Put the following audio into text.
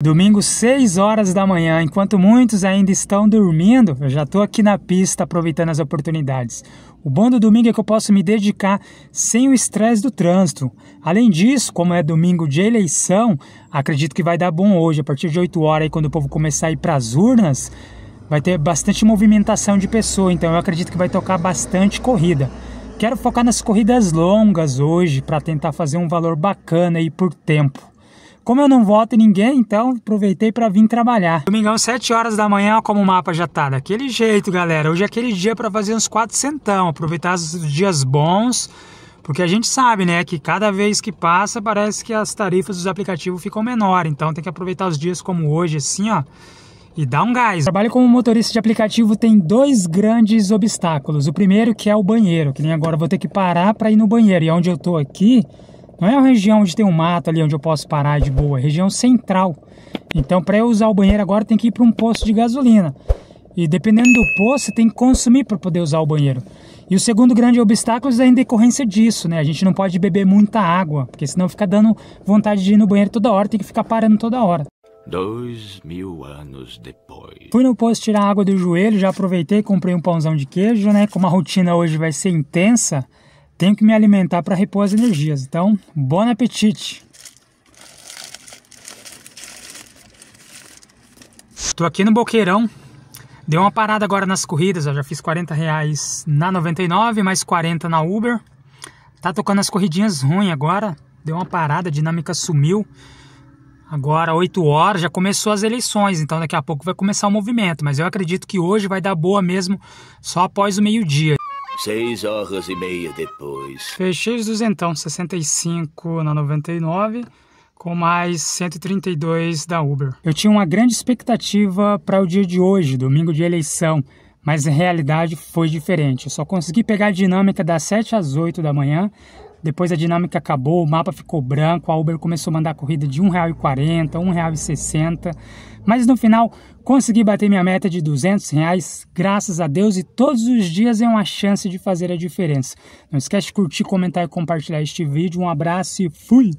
Domingo, 6 horas da manhã, enquanto muitos ainda estão dormindo, eu já estou aqui na pista aproveitando as oportunidades. O bom do domingo é que eu posso me dedicar sem o estresse do trânsito. Além disso, como é domingo de eleição, acredito que vai dar bom hoje, a partir de 8 horas, aí, quando o povo começar a ir para as urnas, vai ter bastante movimentação de pessoa, então eu acredito que vai tocar bastante corrida. Quero focar nas corridas longas hoje para tentar fazer um valor bacana aí por tempo. Como eu não voto em ninguém, então aproveitei para vir trabalhar. Domingão, 7 horas da manhã, como o mapa já tá daquele jeito, galera. Hoje é aquele dia para fazer uns 4 centão, aproveitar os dias bons. Porque a gente sabe, né, que cada vez que passa parece que as tarifas dos aplicativos ficam menor, então tem que aproveitar os dias como hoje, assim, ó, e dar um gás. Trabalho como motorista de aplicativo tem dois grandes obstáculos. O primeiro que é o banheiro, que nem agora vou ter que parar para ir no banheiro. E onde eu tô aqui, não é uma região onde tem um mato ali onde eu posso parar de boa, é região central. Então, para eu usar o banheiro agora, tem que ir para um posto de gasolina. E dependendo do posto, você tem que consumir para poder usar o banheiro. E o segundo grande obstáculo é em decorrência disso, né? A gente não pode beber muita água, porque senão fica dando vontade de ir no banheiro toda hora, tem que ficar parando toda hora. Dois mil anos depois. Fui no posto tirar água do joelho, já aproveitei, comprei um pãozão de queijo, né? Como a rotina hoje vai ser intensa, tenho que me alimentar para repor as energias. Então, bom apetite! Estou aqui no Boqueirão. Deu uma parada agora nas corridas. Eu já fiz 40 reais na 99, mais 40 na Uber. Tá tocando as corridinhas ruim agora. Deu uma parada, a dinâmica sumiu. Agora, 8 horas, já começou as eleições, então daqui a pouco vai começar o movimento. Mas eu acredito que hoje vai dar boa mesmo só após o meio-dia. Seis horas e meia depois. Fechei os duzentão, 65 na 99 com mais 132 da Uber. Eu tinha uma grande expectativa para o dia de hoje, domingo de eleição, mas a realidade foi diferente. Eu só consegui pegar a dinâmica das 7 às 8 da manhã, depois a dinâmica acabou, o mapa ficou branco, a Uber começou a mandar corrida de R$ 1,40, R$ 1,60. Mas no final consegui bater minha meta de 200 reais, graças a Deus, e todos os dias é uma chance de fazer a diferença. Não esquece de curtir, comentar e compartilhar este vídeo. Um abraço e fui!